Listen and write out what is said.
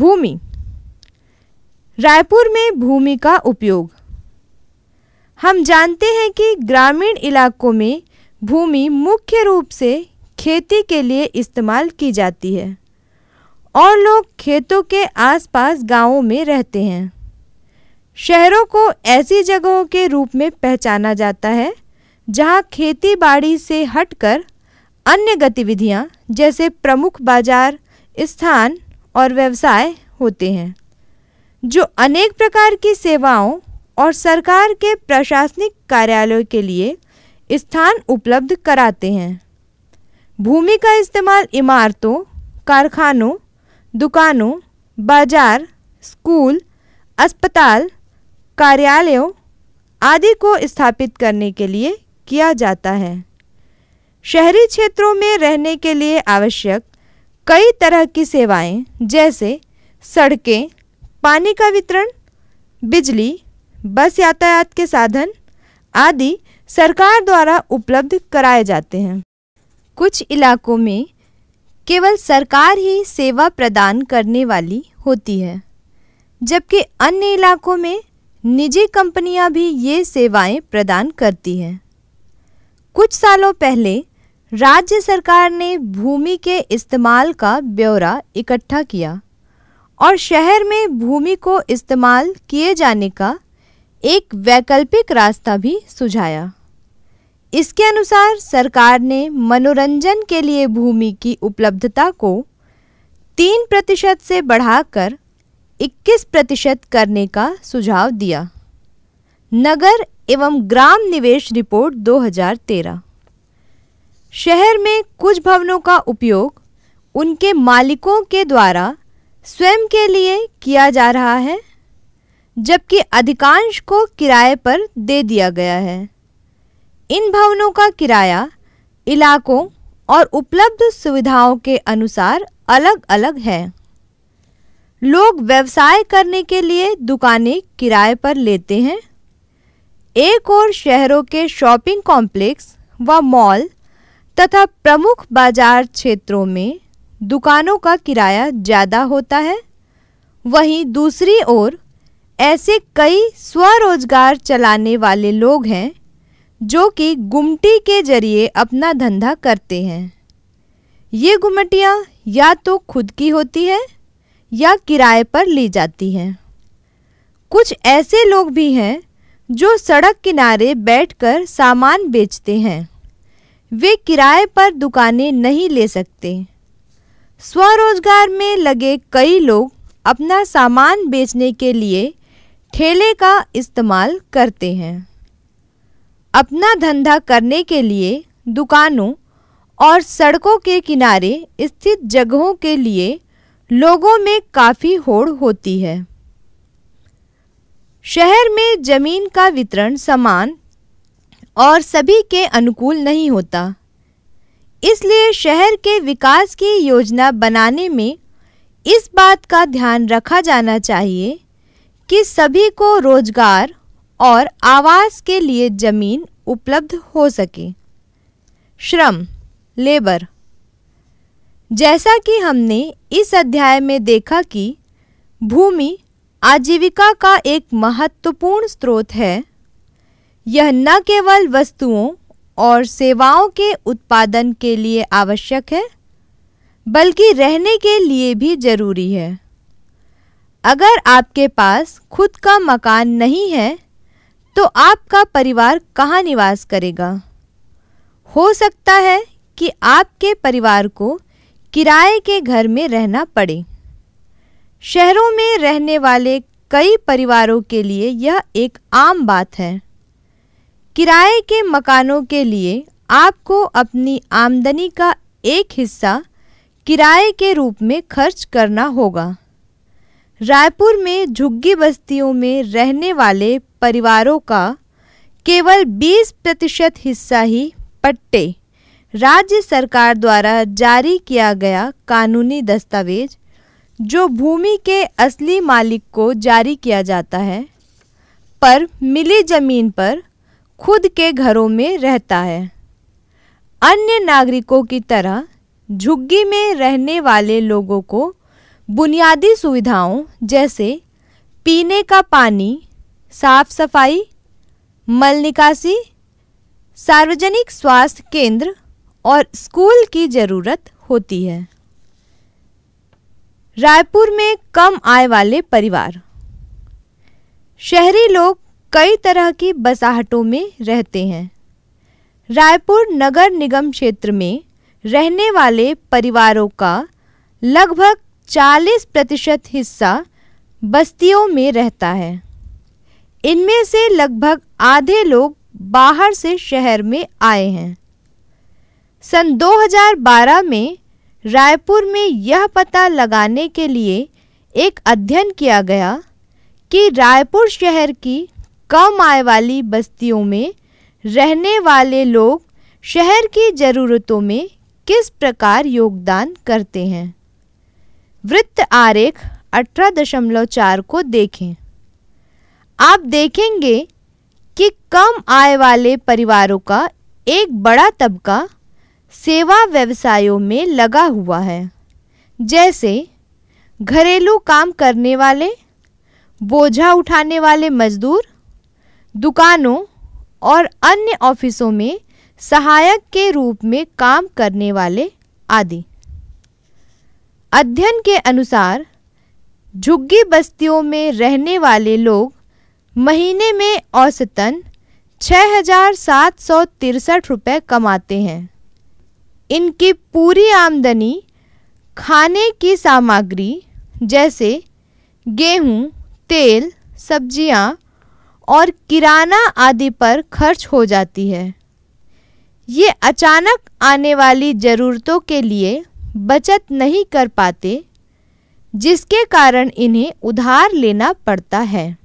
भूमि रायपुर में भूमि का उपयोग हम जानते हैं कि ग्रामीण इलाकों में भूमि मुख्य रूप से खेती के लिए इस्तेमाल की जाती है और लोग खेतों के आसपास गांवों में रहते हैं शहरों को ऐसी जगहों के रूप में पहचाना जाता है जहां खेती बाड़ी से हटकर अन्य गतिविधियां जैसे प्रमुख बाजार स्थान और व्यवसाय होते हैं जो अनेक प्रकार की सेवाओं और सरकार के प्रशासनिक कार्यालयों के लिए स्थान उपलब्ध कराते हैं भूमि का इस्तेमाल इमारतों कारखानों दुकानों बाजार स्कूल अस्पताल कार्यालयों आदि को स्थापित करने के लिए किया जाता है शहरी क्षेत्रों में रहने के लिए आवश्यक कई तरह की सेवाएं जैसे सड़कें पानी का वितरण बिजली बस यातायात के साधन आदि सरकार द्वारा उपलब्ध कराए जाते हैं कुछ इलाकों में केवल सरकार ही सेवा प्रदान करने वाली होती है जबकि अन्य इलाकों में निजी कंपनियां भी ये सेवाएं प्रदान करती हैं कुछ सालों पहले राज्य सरकार ने भूमि के इस्तेमाल का ब्यौरा इकट्ठा किया और शहर में भूमि को इस्तेमाल किए जाने का एक वैकल्पिक रास्ता भी सुझाया इसके अनुसार सरकार ने मनोरंजन के लिए भूमि की उपलब्धता को तीन प्रतिशत से बढ़ाकर 21 प्रतिशत करने का सुझाव दिया नगर एवं ग्राम निवेश रिपोर्ट 2013 शहर में कुछ भवनों का उपयोग उनके मालिकों के द्वारा स्वयं के लिए किया जा रहा है जबकि अधिकांश को किराए पर दे दिया गया है इन भवनों का किराया इलाकों और उपलब्ध सुविधाओं के अनुसार अलग अलग है लोग व्यवसाय करने के लिए दुकानें किराए पर लेते हैं एक और शहरों के शॉपिंग कॉम्प्लेक्स व मॉल तथा प्रमुख बाजार क्षेत्रों में दुकानों का किराया ज़्यादा होता है वहीं दूसरी ओर ऐसे कई स्वरोजगार चलाने वाले लोग हैं जो कि गुमटी के जरिए अपना धंधा करते हैं ये गुमटियाँ या तो खुद की होती है या किराए पर ली जाती हैं कुछ ऐसे लोग भी हैं जो सड़क किनारे बैठकर सामान बेचते हैं वे किराए पर दुकानें नहीं ले सकते स्वरोजगार में लगे कई लोग अपना सामान बेचने के लिए ठेले का इस्तेमाल करते हैं अपना धंधा करने के लिए दुकानों और सड़कों के किनारे स्थित जगहों के लिए लोगों में काफ़ी होड़ होती है शहर में ज़मीन का वितरण समान और सभी के अनुकूल नहीं होता इसलिए शहर के विकास की योजना बनाने में इस बात का ध्यान रखा जाना चाहिए कि सभी को रोजगार और आवास के लिए ज़मीन उपलब्ध हो सके श्रम लेबर जैसा कि हमने इस अध्याय में देखा कि भूमि आजीविका का एक महत्वपूर्ण स्रोत है यह न केवल वस्तुओं और सेवाओं के उत्पादन के लिए आवश्यक है बल्कि रहने के लिए भी जरूरी है अगर आपके पास खुद का मकान नहीं है तो आपका परिवार कहाँ निवास करेगा हो सकता है कि आपके परिवार को किराए के घर में रहना पड़े शहरों में रहने वाले कई परिवारों के लिए यह एक आम बात है किराए के मकानों के लिए आपको अपनी आमदनी का एक हिस्सा किराए के रूप में खर्च करना होगा रायपुर में झुग्गी बस्तियों में रहने वाले परिवारों का केवल 20 प्रतिशत हिस्सा ही पट्टे राज्य सरकार द्वारा जारी किया गया कानूनी दस्तावेज जो भूमि के असली मालिक को जारी किया जाता है पर मिली जमीन पर खुद के घरों में रहता है अन्य नागरिकों की तरह झुग्गी में रहने वाले लोगों को बुनियादी सुविधाओं जैसे पीने का पानी साफ सफाई मल निकासी सार्वजनिक स्वास्थ्य केंद्र और स्कूल की ज़रूरत होती है रायपुर में कम आय वाले परिवार शहरी लोग कई तरह की बसाहटों में रहते हैं रायपुर नगर निगम क्षेत्र में रहने वाले परिवारों का लगभग 40 प्रतिशत हिस्सा बस्तियों में रहता है इनमें से लगभग आधे लोग बाहर से शहर में आए हैं सन 2012 में रायपुर में यह पता लगाने के लिए एक अध्ययन किया गया कि रायपुर शहर की कम आय वाली बस्तियों में रहने वाले लोग शहर की ज़रूरतों में किस प्रकार योगदान करते हैं वृत्त आरेख 18.4 को देखें आप देखेंगे कि कम आय वाले परिवारों का एक बड़ा तबका सेवा व्यवसायों में लगा हुआ है जैसे घरेलू काम करने वाले बोझा उठाने वाले मजदूर दुकानों और अन्य ऑफिसों में सहायक के रूप में काम करने वाले आदि अध्ययन के अनुसार झुग्गी बस्तियों में रहने वाले लोग महीने में औसतन छः हजार सात सौ तिरसठ रुपये कमाते हैं इनकी पूरी आमदनी खाने की सामग्री जैसे गेहूँ तेल सब्जियाँ और किराना आदि पर खर्च हो जाती है ये अचानक आने वाली ज़रूरतों के लिए बचत नहीं कर पाते जिसके कारण इन्हें उधार लेना पड़ता है